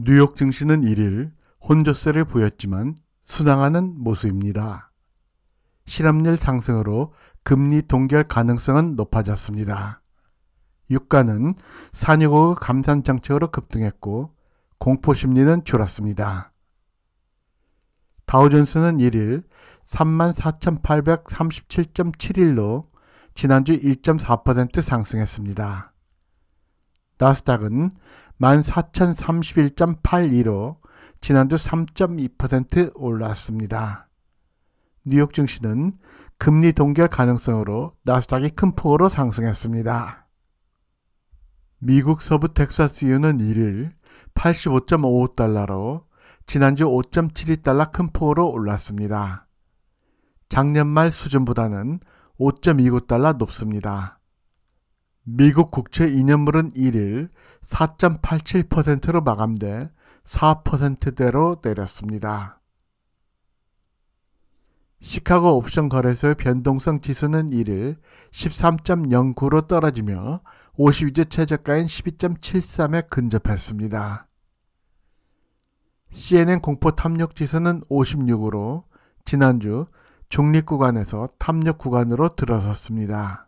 뉴욕 증시는 1일 혼조세를 보였지만 순항하는 모습입니다. 실업률 상승으로 금리 동결 가능성은 높아졌습니다. 유가는 산유국 감산 정책으로 급등했고 공포 심리는 줄었습니다. 다우존스는 1일 34,837.71로 지난주 1.4% 상승했습니다. 나스닥은 14,031.82로 지난주 3.2% 올랐습니다. 뉴욕 증시는 금리 동결 가능성으로 나스닥이 큰 폭으로 상승했습니다. 미국 서부 텍사스유는 1일 85.55달러로 지난주 5.72달러 큰 폭으로 올랐습니다. 작년 말 수준보다는 5.29달러 높습니다. 미국 국채 2년물은 1일 4.87%로 마감돼 4%대로 내렸습니다. 시카고 옵션 거래소의 변동성 지수는 1일 13.09로 떨어지며 52주 최저가인 12.73에 근접했습니다. CNN 공포 탐욕 지수는 56으로 지난주 중립 구간에서 탐욕 구간으로 들어섰습니다.